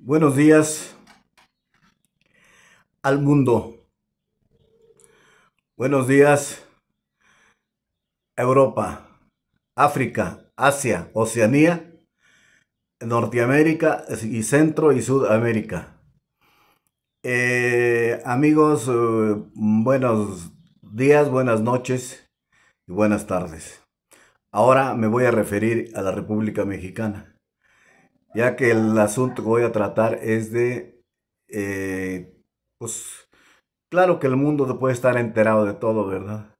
Buenos días al mundo. Buenos días Europa, África, Asia, Oceanía, Norteamérica y Centro y Sudamérica. Eh, amigos, eh, buenos días, buenas noches y buenas tardes. Ahora me voy a referir a la República Mexicana ya que el asunto que voy a tratar es de, eh, pues, claro que el mundo puede estar enterado de todo, ¿verdad?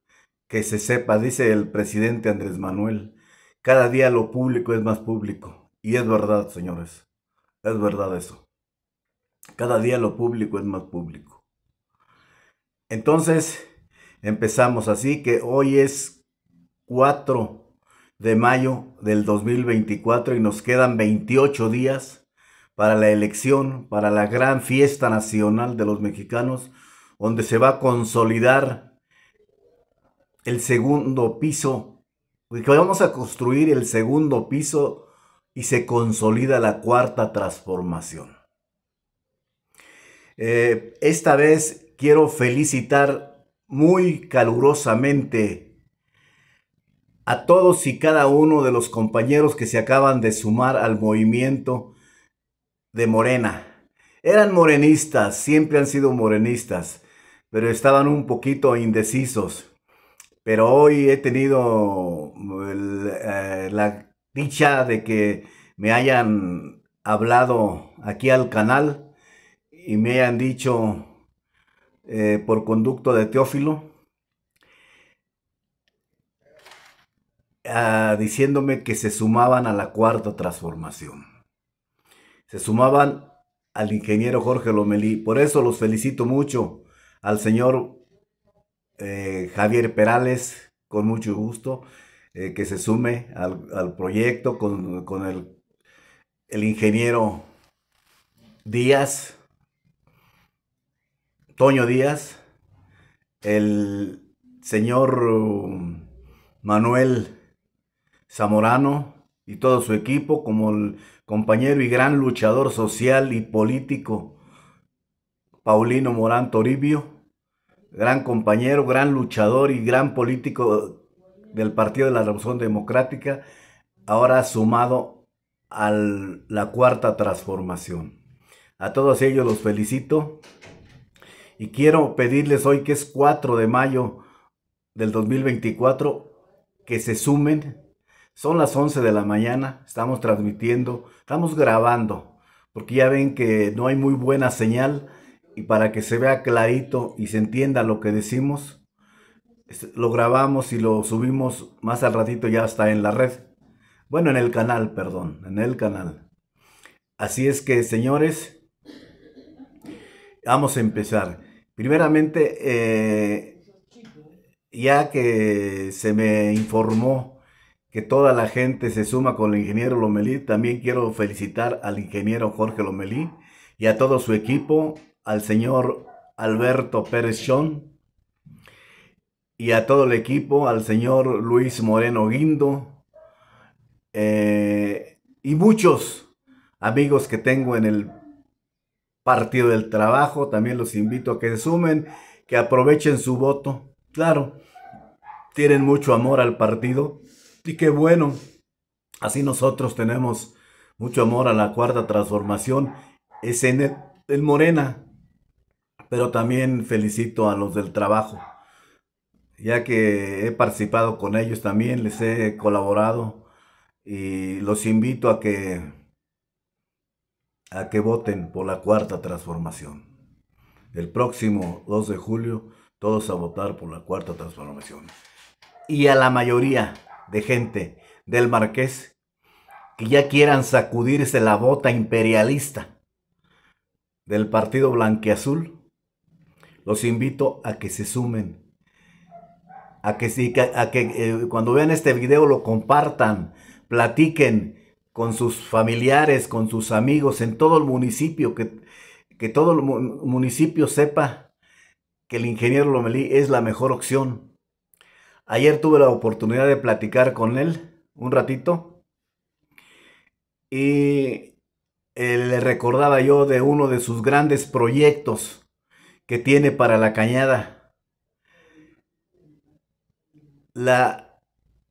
Que se sepa, dice el presidente Andrés Manuel, cada día lo público es más público. Y es verdad, señores, es verdad eso. Cada día lo público es más público. Entonces, empezamos así que hoy es 4 de mayo del 2024 y nos quedan 28 días para la elección, para la gran fiesta nacional de los mexicanos, donde se va a consolidar el segundo piso, porque vamos a construir el segundo piso y se consolida la cuarta transformación. Eh, esta vez quiero felicitar muy calurosamente a todos y cada uno de los compañeros que se acaban de sumar al movimiento de Morena. Eran morenistas, siempre han sido morenistas, pero estaban un poquito indecisos. Pero hoy he tenido eh, la dicha de que me hayan hablado aquí al canal y me hayan dicho eh, por conducto de Teófilo Ah, diciéndome que se sumaban a la cuarta transformación. Se sumaban al ingeniero Jorge Lomelí. Por eso los felicito mucho al señor eh, Javier Perales, con mucho gusto, eh, que se sume al, proyecto con, con el, el ingeniero Díaz. Toño Díaz, el señor Manuel Zamorano y todo su equipo como el compañero y gran luchador social y político Paulino Morán Toribio, gran compañero, gran luchador y gran político del Partido de la Revolución Democrática, ahora sumado a la cuarta transformación. A todos ellos los felicito y quiero pedirles hoy que es 4 de mayo del 2024 que se sumen son las 11 de la mañana, estamos transmitiendo, estamos grabando, porque ya ven que no hay muy buena señal y para que se vea clarito y se entienda lo que decimos, lo grabamos y lo subimos más al ratito ya está en la red. Bueno, en el canal, perdón, en el canal. Así es que, señores, vamos a empezar. Primeramente, eh, ya que se me informó, que toda la gente se suma con el ingeniero Lomelí. También quiero felicitar al ingeniero Jorge Lomelí y a todo su equipo, al señor Alberto Pérez Chón y a todo el equipo, al señor Luis Moreno Guindo eh, y muchos amigos que tengo en el Partido del Trabajo. También los invito a que se sumen, que aprovechen su voto. Claro, tienen mucho amor al partido y qué bueno, así nosotros tenemos mucho amor a la cuarta transformación, es en el, Morena, pero también felicito a los del trabajo, ya que he participado con ellos también, les he colaborado y los invito a que a que voten por la cuarta transformación. El próximo 2 de julio, todos a votar por la cuarta transformación. Y a la mayoría, de gente del marqués que ya quieran sacudirse la bota imperialista del partido blanqueazul, los invito a que se sumen, a que, a que eh, cuando vean este video lo compartan, platiquen con sus familiares, con sus amigos, en todo el municipio, que, que todo el municipio sepa que el ingeniero Lomelí es la mejor opción Ayer tuve la oportunidad de platicar con él un ratito y eh, le recordaba yo de uno de sus grandes proyectos que tiene para la cañada. La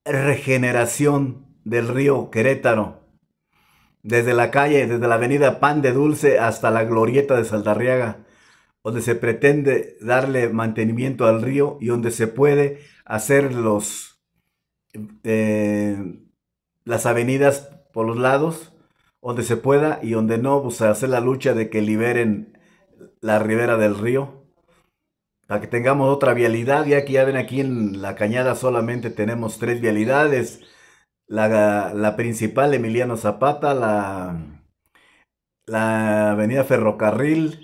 regeneración del río Querétaro. Desde la calle, desde la avenida Pan de Dulce hasta la glorieta de Saldarriaga donde se pretende darle mantenimiento al río y donde se puede hacer eh, las avenidas por los lados, donde se pueda y donde no, pues hacer la lucha de que liberen la ribera del río, para que tengamos otra vialidad, ya que ya ven aquí en la cañada solamente tenemos tres vialidades, la, principal Emiliano Zapata, la, la avenida Ferrocarril,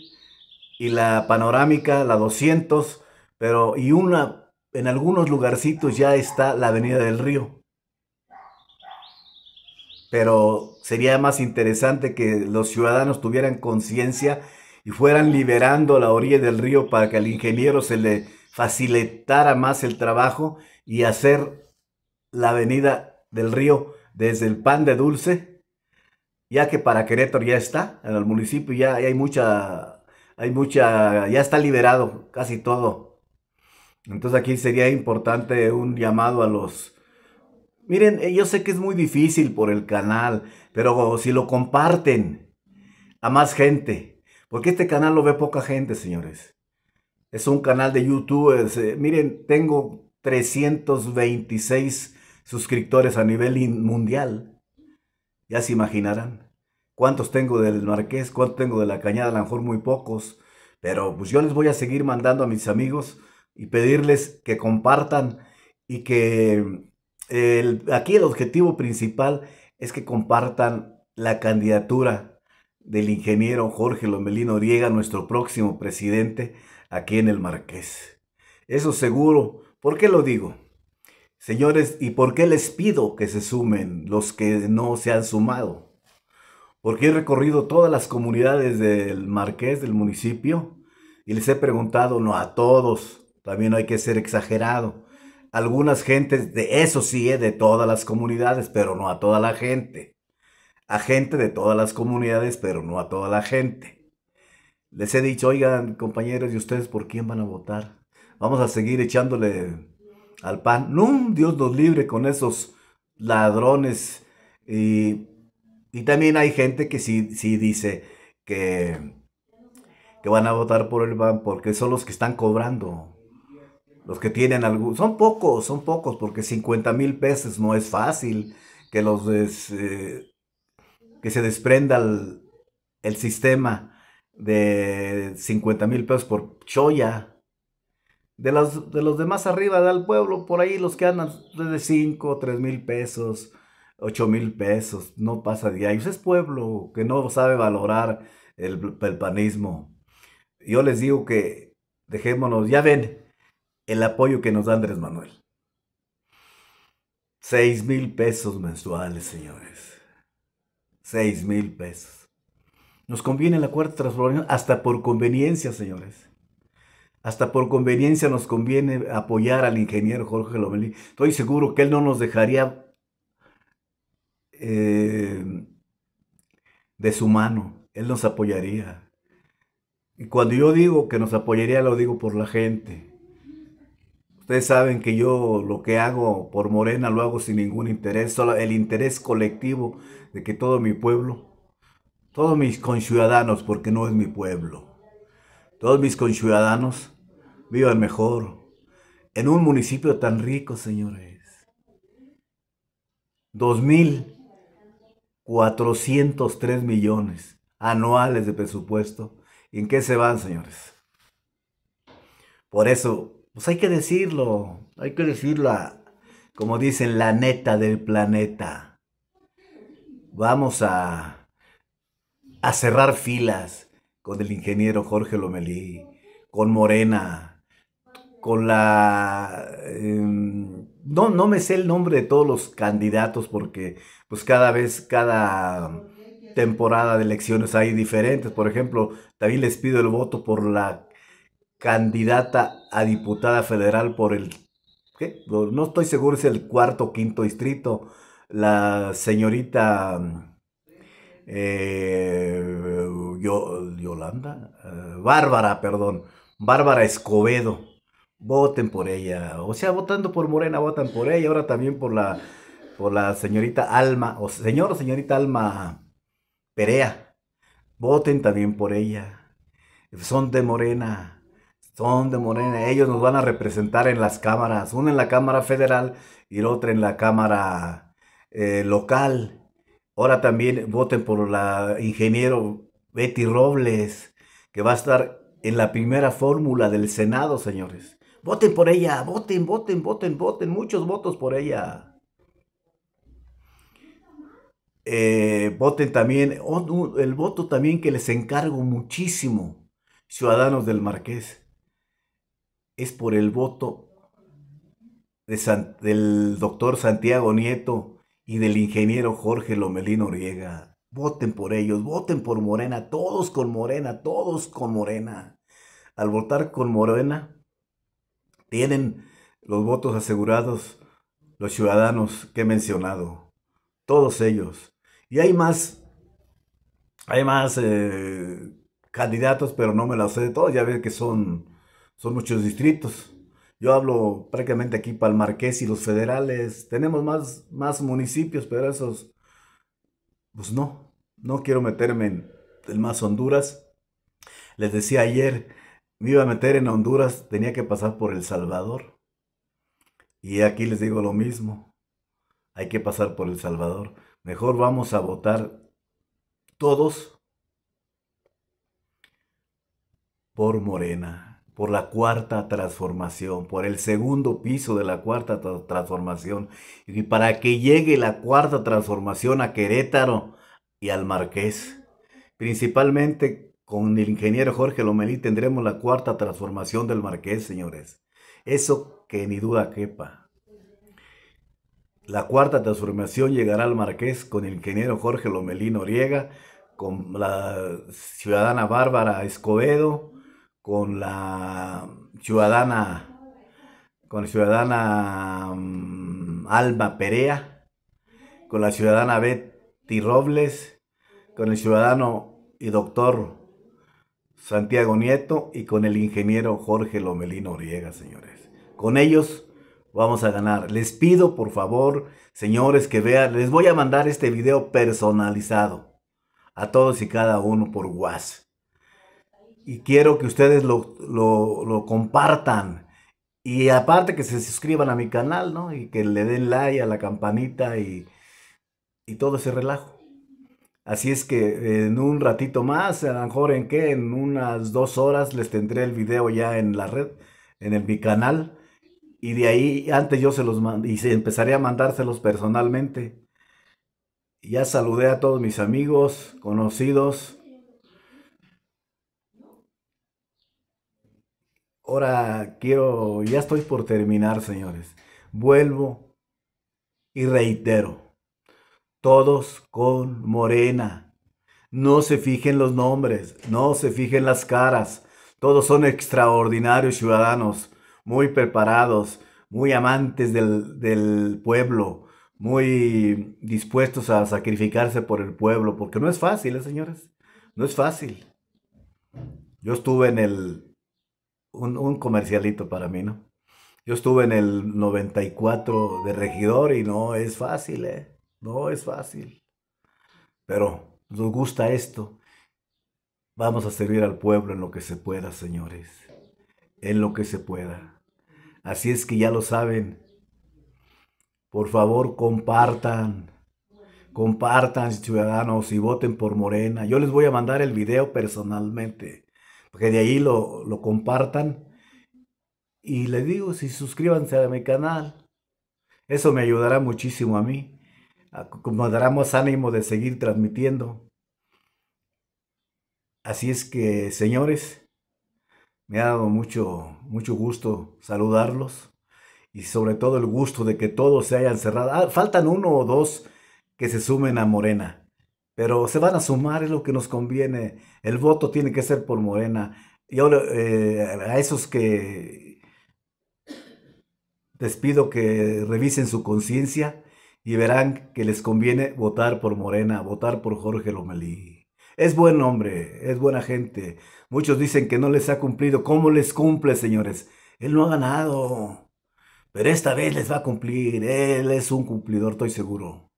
y la panorámica, la 200, pero y una, en algunos lugarcitos ya está la Avenida del Río. Pero sería más interesante que los ciudadanos tuvieran conciencia y fueran liberando la orilla del río para que al ingeniero se le facilitara más el trabajo y hacer la avenida del río desde el pan de dulce, ya que para Querétaro ya está, en el municipio ya hay mucha hay mucha, ya está liberado casi todo. Entonces aquí sería importante un llamado a los... Miren, eh, yo sé que es muy difícil por el canal, pero si lo comparten a más gente, porque este canal lo ve poca gente, señores. Es un canal de YouTube. Eh, miren, tengo 326 suscriptores a nivel mundial. Ya se imaginarán cuántos tengo del Marqués, cuántos tengo de la Cañada, a lo mejor muy pocos, pero pues yo les voy a seguir mandando a mis amigos y pedirles que compartan y que aquí el objetivo principal es que compartan la candidatura del ingeniero Jorge Lomelino Riega, nuestro próximo presidente, aquí en el Marqués. Eso seguro. ¿Por qué lo digo? Señores, ¿y por qué les pido que se sumen los que no se han sumado? porque he recorrido todas las comunidades del marqués, del municipio, y les he preguntado, no a todos, también hay que ser exagerado. Algunas gentes, de eso sí, eh, de todas las comunidades, pero no a toda la gente. A gente de todas las comunidades, pero no a toda la gente. Les he dicho, oigan, compañeros, ¿y ustedes por quién van a votar? Vamos a seguir echándole al pan. No, Dios nos libre con esos ladrones y y también hay gente que sí, sí dice que, que van a votar por el BAN porque son los que están cobrando. Los que tienen algún... Son pocos, son pocos, porque 50 mil pesos no es fácil que los... Eh, que se desprenda el, sistema de 50 mil pesos por choya. De los, de los demás arriba, del pueblo, por ahí los que andan pues, de 5, 3 mil pesos, 8 mil pesos, no pasa de ahí. Pues es pueblo que no sabe valorar el, el panismo. Yo les digo que dejémonos, ya ven el apoyo que nos da Andrés Manuel. 6 mil pesos mensuales, señores. 6 mil pesos. Nos conviene la cuarta transformación hasta por conveniencia, señores. Hasta por conveniencia nos conviene apoyar al ingeniero Jorge Lomelí. Estoy seguro que él no nos dejaría eh, de su mano. Él nos apoyaría. Y cuando yo digo que nos apoyaría, lo digo por la gente. Ustedes saben que yo lo que hago por Morena lo hago sin ningún interés, solo el interés colectivo de que todo mi pueblo, todos mis conciudadanos, porque no es mi pueblo, todos mis conciudadanos vivan mejor en un municipio tan rico, señores. Dos mil 403 millones anuales de presupuesto. y ¿En qué se van, señores? Por eso, pues hay que decirlo, hay que decirlo, como dicen, la neta del planeta. Vamos a, a cerrar filas con el ingeniero Jorge Lomelí, con Morena, con la em, no, no me sé el nombre de todos los candidatos porque pues cada vez, cada temporada de elecciones hay diferentes. Por ejemplo, también les pido el voto por la candidata a diputada federal por el, ¿qué? no estoy seguro si es el cuarto o quinto distrito, la señorita eh, Yolanda, eh, Bárbara, perdón, Bárbara Escobedo voten por ella. O sea, votando por Morena, votan por ella. Ahora también por la, por la señorita Alma, o señor o señorita Alma Perea. Voten también por ella. Son de Morena. Son de Morena. Ellos nos van a representar en las cámaras. Una en la Cámara Federal y la otra en la Cámara eh, Local. Ahora también voten por la ingeniero Betty Robles, que va a estar en la primera fórmula del Senado, señores. Voten por ella, voten, voten, voten, voten, muchos votos por ella. Eh, voten también, oh, el voto también que les encargo muchísimo, ciudadanos del Marqués, es por el voto del doctor Santiago Nieto y del ingeniero Jorge Lomelín Riega. Voten por ellos, voten por Morena, todos con Morena, todos con Morena. Al votar con Morena, tienen los votos asegurados los ciudadanos que he mencionado. Todos ellos. Y hay más, hay más eh, candidatos, pero no me los sé de todos. Ya ves que son, son muchos distritos. Yo hablo prácticamente aquí para el Marqués y los federales. Tenemos más, más municipios, pero esos, pues no. No quiero meterme en el más Honduras. Les decía ayer, me iba a meter en Honduras, tenía que pasar por El Salvador. Y aquí les digo lo mismo. Hay que pasar por El Salvador. Mejor vamos a votar todos por Morena, por la cuarta transformación, por el segundo piso de la cuarta transformación. Y para que llegue la cuarta transformación a Querétaro y al Marqués. Principalmente con el ingeniero Jorge Lomelí tendremos la cuarta transformación del Marqués, señores. Eso que ni duda quepa. La cuarta transformación llegará al Marqués con el ingeniero Jorge Lomelí Noriega, con la ciudadana Bárbara Escobedo, con la ciudadana con la ciudadana mm, Alma Perea, con la ciudadana Betty Robles, con el ciudadano y doctor Santiago Nieto y con el ingeniero Jorge Lomelino Oriega, señores. Con ellos vamos a ganar. Les pido, por favor, señores, que vean. Les voy a mandar este video personalizado a todos y cada uno por WhatsApp. Y quiero que ustedes lo, lo, compartan. Y aparte que se suscriban a mi canal, ¿no? Y que le den like a la campanita y todo ese relajo. Así es que eh, en un ratito más, a lo mejor en qué, en unas dos horas les tendré el video ya en la red, en el, mi canal. Y de ahí, antes yo se los mando, y empezaré a mandárselos personalmente. Ya saludé a todos mis amigos, conocidos. Ahora quiero, ya estoy por terminar, señores. Vuelvo y reitero todos con morena. No se fijen los nombres, no se fijen las caras. Todos son extraordinarios ciudadanos, muy preparados, muy amantes del, pueblo, muy dispuestos a sacrificarse por el pueblo, porque no es fácil, ¿eh, señores, no es fácil. Yo estuve en el, un, un comercialito para mí, ¿no? Yo estuve en el 94 de regidor y no es fácil, ¿eh? No es fácil. Pero nos gusta esto. Vamos a servir al pueblo en lo que se pueda, señores. En lo que se pueda. Así es que ya lo saben. Por favor, compartan. Compartan, ciudadanos, y voten por Morena. Yo les voy a mandar el video personalmente. Porque de ahí lo, lo compartan. Y les digo, si suscríbanse a mi canal. Eso me ayudará muchísimo a mí dará más ánimo de seguir transmitiendo. Así es que, señores, me ha dado mucho, mucho gusto saludarlos y sobre todo el gusto de que todos se hayan cerrado. Ah, faltan uno o dos que se sumen a Morena, pero se van a sumar, es lo que nos conviene. El voto tiene que ser por Morena. Y eh, a esos que les pido que revisen su conciencia, y verán que les conviene votar por Morena, votar por Jorge Lomelí. Es buen hombre, es buena gente. Muchos dicen que no les ha cumplido. ¿Cómo les cumple, señores? Él no ha ganado. Pero esta vez les va a cumplir. Él es un cumplidor, estoy seguro.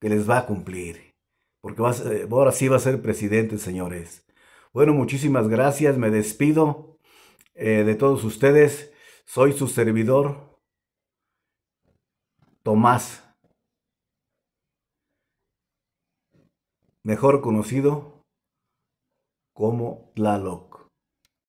Que les va a cumplir. Porque va ahora sí va a ser presidente, señores. Bueno, muchísimas gracias. Me despido eh, de todos ustedes. Soy su servidor, Tomás, mejor conocido como Tlaloc.